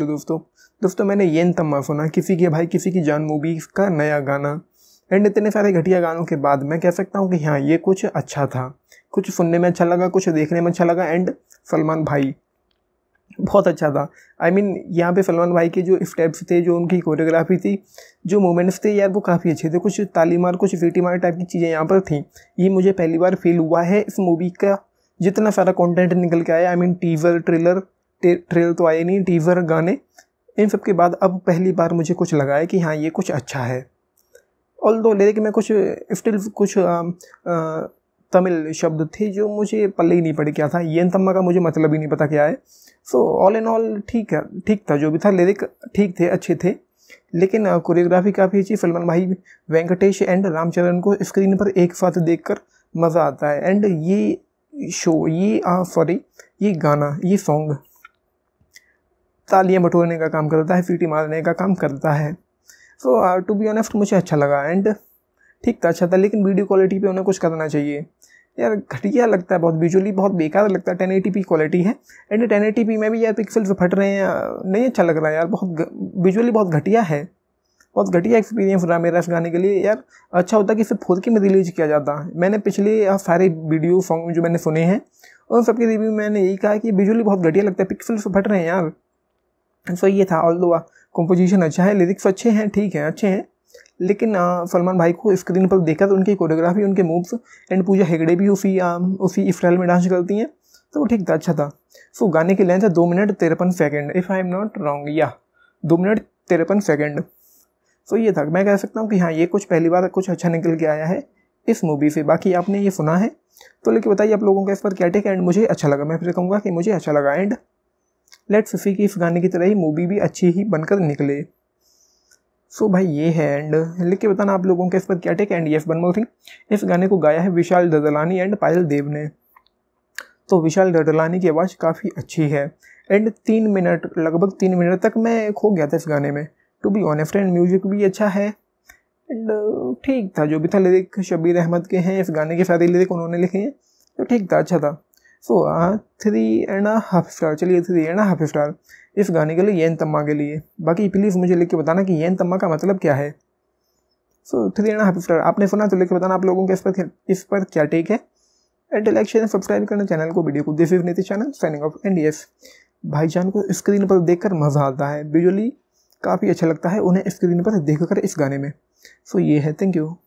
तो दोस्तों दोस्तों मैंने येन तम्मा सुना किसी के भाई किसी की जान मूवी का नया गाना एंड इतने सारे घटिया गानों के बाद मैं कह सकता हूँ कि हाँ ये कुछ अच्छा था कुछ सुनने में अच्छा लगा कुछ देखने में अच्छा लगा एंड सलमान भाई बहुत अच्छा था आई I मीन mean, यहाँ पे सलमान भाई के जो स्टेप्स थे जो उनकी कोरियोग्राफी थी जो मोमेंट्स थे यार वो काफ़ी अच्छे थे कुछ तालीमार कुछ सीटी मार टाइप की चीज़ें यहाँ पर थी ये मुझे पहली बार फील हुआ है इस मूवी का जितना सारा कंटेंट निकल के आया I mean teaser trailer trail तो आए नहीं टीज़र गाने इन सब के बाद अब पहली बार मुझे कुछ लगा है कि हाँ ये कुछ अच्छा है ऑल दो लेकिन में कुछ स्टिल कुछ आ, आ, तमिल शब्द थे जो मुझे पल्ले ही नहीं पड़े क्या था ये तम्मा का मुझे मतलब ही नहीं पता क्या है सो ऑल एंड ऑल ठीक है ठीक था जो भी था लिरिक ठीक थे अच्छे थे लेकिन कोरियोग्राफी काफ़ी अच्छी फिल्मन भाई वेंकटेश एंड रामचरण को स्क्रीन पर एक साथ देखकर मज़ा आता है एंड ये शो ये सॉरी ये गाना ये सॉन्ग तालियाँ बटोरने का काम करता है फीटी मारने का काम करता है सो टू बी ऑनेस्ट मुझे अच्छा लगा एंड ठीक था अच्छा था लेकिन वीडियो क्वालिटी पे उन्हें कुछ करना चाहिए यार घटिया लगता है बहुत विजुअली बहुत बेकार लगता है टेन एटी क्वालिटी है एंड टेन एटी में भी यार पिक्सल्स फट रहे हैं uh, नहीं अच्छा लग रहा है यार बहुत विजुअली बहुत घटिया है बहुत घटिया एक्सपीरियंस रहा मेरा इस गाने के लिए यार अच्छा होता कि इसे फोर के में रिलीज किया जाता मैंने पिछले uh, सारे वीडियो सॉन्ग जो मैंने सुने हैं उन सबके रिव्यू मैंने यही कहा कि विजुअली बहुत घटिया लगता है पिक्सल्स फट रहे हैं यार सो ये था ऑल दो कंपोजिशन अच्छा है लिरिक्स अच्छे हैं ठीक है अच्छे हैं लेकिन सलमान भाई को स्क्रीन पर देखा तो उनकी कोरियोग्राफी उनके मूव्स एंड पूजा हेगड़े भी उसी आ, उसी इफ्राइल में डांस करती हैं तो वो ठीक था अच्छा था सो गाने की लेंथ है दो मिनट तिरपन second if I am not wrong या दो मिनट तिरपन सेकेंड सो ये था मैं कह सकता हूँ कि हाँ ये कुछ पहली बार कुछ अच्छा निकल के आया है इस मूवी से बाकी आपने ये सुना है तो लेकिन बताइए आप लोगों का इस पर क्या टेक एंड मुझे अच्छा लगा मैं फिर कहूँगा कि मुझे अच्छा लगा एंड लेट फ़िफ़ी की इस गाने की तरह ही मूवी भी अच्छी ही बनकर निकले सो so भाई ये है एंड लिख के बताना आप लोगों के इस पर क्या take and yes Banmol Singh इस गाने को गाया है विशाल ददलानी एंड पायल देव ने तो विशाल ददलानी की आवाज़ काफ़ी अच्छी है एंड तीन मिनट लगभग तीन मिनट तक मैं खो गया था इस गाने में to be honest and music भी अच्छा है एंड ठीक था जो भी था लिरिक शबीर अहमद के हैं इस गाने के सारे लिरिक उन्होंने लिखे हैं तो ठीक था अच्छा था so three and half star चलिए थ्री एंड हाफ स्टार इस गाने के लिए येन तम्मा के लिए बाकी प्लीज़ मुझे लिख के बताना कि येन तम्मा का मतलब क्या है so three and half star आपने सुना तो लिख के बताना आप लोगों के इस पर इस पर क्या टेक है एंड लाइक शेयर सब्सक्राइब करना चैनल को वीडियो को this is Niti channel signing off भाई भाईजान को स्क्रीन पर देखकर मज़ा आता है विजुअली काफ़ी अच्छा लगता है उन्हें स्क्रीन पर देखकर इस गाने में सो so, ये है थैंक यू